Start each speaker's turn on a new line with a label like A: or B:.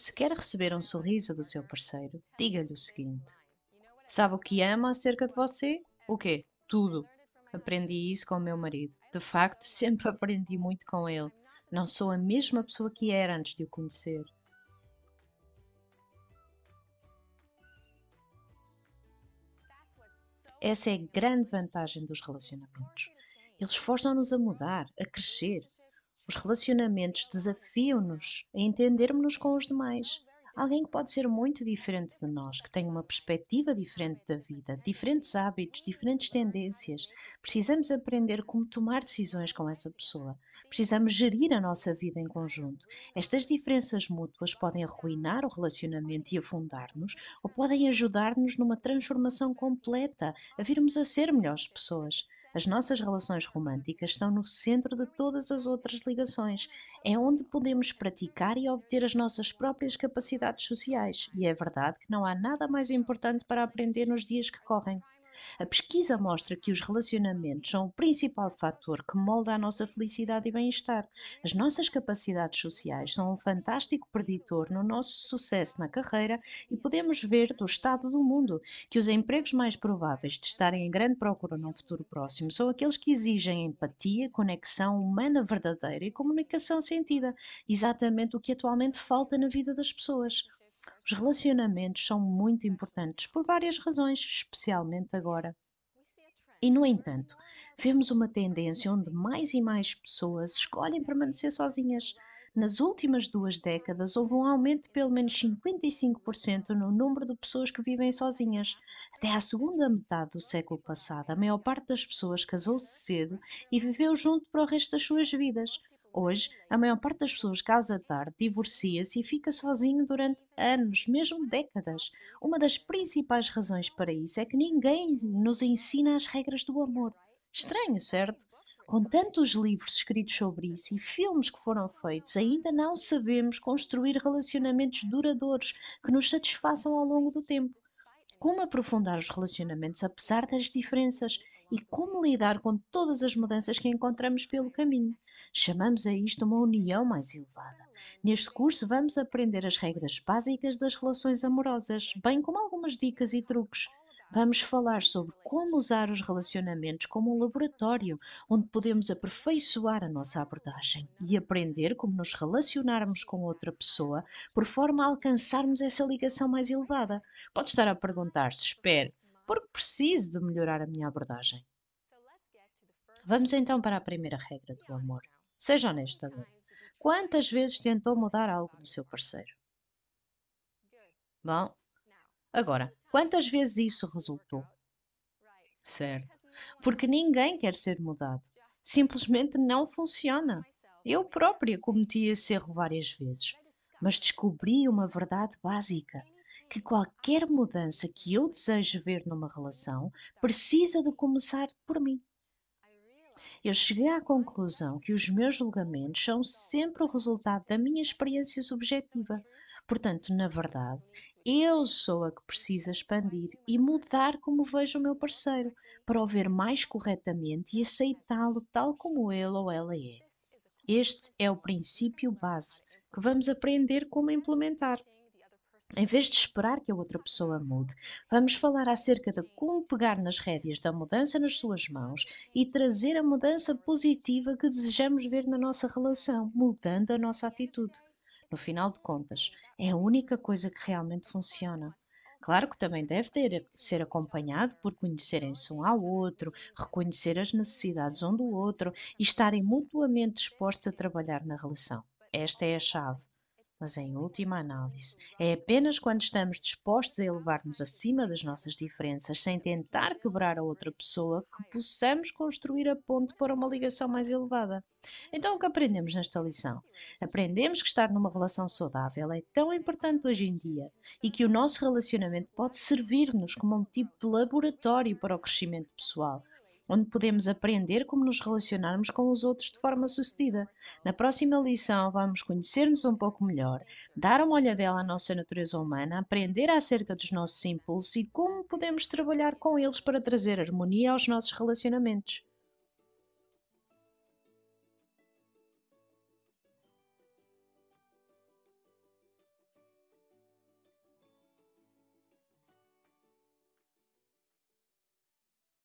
A: Se quer receber um sorriso do seu parceiro, diga-lhe o seguinte: Sabe o que ama acerca de você? O quê? Tudo. Aprendi isso com o meu marido. De facto, sempre aprendi muito com ele. Não sou a mesma pessoa que era antes de o conhecer. Essa é a grande vantagem dos relacionamentos. Eles forçam-nos a mudar, a crescer, os relacionamentos desafiam-nos a entendermos-nos com os demais. Alguém que pode ser muito diferente de nós, que tem uma perspectiva diferente da vida, diferentes hábitos, diferentes tendências. Precisamos aprender como tomar decisões com essa pessoa. Precisamos gerir a nossa vida em conjunto. Estas diferenças mútuas podem arruinar o relacionamento e afundar-nos, ou podem ajudar-nos numa transformação completa, a virmos a ser melhores pessoas. As nossas relações românticas estão no centro de todas as outras ligações. É onde podemos praticar e obter as nossas próprias capacidades sociais. E é verdade que não há nada mais importante para aprender nos dias que correm. A pesquisa mostra que os relacionamentos são o principal fator que molda a nossa felicidade e bem-estar. As nossas capacidades sociais são um fantástico preditor no nosso sucesso na carreira e podemos ver do estado do mundo que os empregos mais prováveis de estarem em grande procura num futuro próximo são aqueles que exigem empatia, conexão humana verdadeira e comunicação sentida, exatamente o que atualmente falta na vida das pessoas. Os relacionamentos são muito importantes por várias razões, especialmente agora. E, no entanto, vemos uma tendência onde mais e mais pessoas escolhem permanecer sozinhas. Nas últimas duas décadas, houve um aumento de pelo menos 55% no número de pessoas que vivem sozinhas. Até à segunda metade do século passado, a maior parte das pessoas casou-se cedo e viveu junto para o resto das suas vidas. Hoje, a maior parte das pessoas casa tarde, divorcia-se e fica sozinho durante anos, mesmo décadas. Uma das principais razões para isso é que ninguém nos ensina as regras do amor. Estranho, certo? Com tantos livros escritos sobre isso e filmes que foram feitos, ainda não sabemos construir relacionamentos duradouros que nos satisfaçam ao longo do tempo. Como aprofundar os relacionamentos apesar das diferenças e como lidar com todas as mudanças que encontramos pelo caminho. Chamamos a isto uma união mais elevada. Neste curso, vamos aprender as regras básicas das relações amorosas, bem como algumas dicas e truques. Vamos falar sobre como usar os relacionamentos como um laboratório onde podemos aperfeiçoar a nossa abordagem e aprender como nos relacionarmos com outra pessoa por forma a alcançarmos essa ligação mais elevada. Pode estar a perguntar-se: espere, porque preciso de melhorar a minha abordagem. Vamos então para a primeira regra do amor. Seja honesto agora. Quantas vezes tentou mudar algo no seu parceiro? Bom, agora, quantas vezes isso resultou? Certo. Porque ninguém quer ser mudado. Simplesmente não funciona. Eu própria cometi esse erro várias vezes, mas descobri uma verdade básica que qualquer mudança que eu desejo ver numa relação precisa de começar por mim. Eu cheguei à conclusão que os meus julgamentos são sempre o resultado da minha experiência subjetiva. Portanto, na verdade, eu sou a que precisa expandir e mudar como vejo o meu parceiro, para o ver mais corretamente e aceitá-lo tal como ele ou ela é. Este é o princípio base que vamos aprender como implementar. Em vez de esperar que a outra pessoa mude, vamos falar acerca de como pegar nas rédeas da mudança nas suas mãos e trazer a mudança positiva que desejamos ver na nossa relação, mudando a nossa atitude. No final de contas, é a única coisa que realmente funciona. Claro que também deve ter, ser acompanhado por conhecerem-se um ao outro, reconhecer as necessidades um do outro e estarem mutuamente dispostos a trabalhar na relação. Esta é a chave mas, em última análise, é apenas quando estamos dispostos a elevar-nos acima das nossas diferenças sem tentar quebrar a outra pessoa que possamos construir a ponte para uma ligação mais elevada. Então, o que aprendemos nesta lição? Aprendemos que estar numa relação saudável é tão importante hoje em dia e que o nosso relacionamento pode servir-nos como um tipo de laboratório para o crescimento pessoal onde podemos aprender como nos relacionarmos com os outros de forma sucedida. Na próxima lição, vamos conhecer-nos um pouco melhor, dar uma olhadela à nossa natureza humana, aprender acerca dos nossos impulsos e como podemos trabalhar com eles para trazer harmonia aos nossos relacionamentos.